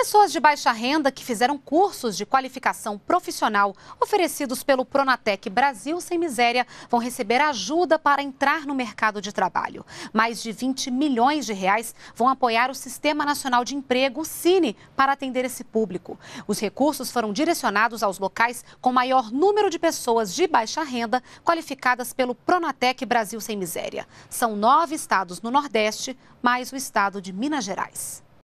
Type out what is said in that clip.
Pessoas de baixa renda que fizeram cursos de qualificação profissional oferecidos pelo Pronatec Brasil Sem Miséria vão receber ajuda para entrar no mercado de trabalho. Mais de 20 milhões de reais vão apoiar o Sistema Nacional de Emprego, o Cine, para atender esse público. Os recursos foram direcionados aos locais com maior número de pessoas de baixa renda qualificadas pelo Pronatec Brasil Sem Miséria. São nove estados no Nordeste, mais o estado de Minas Gerais.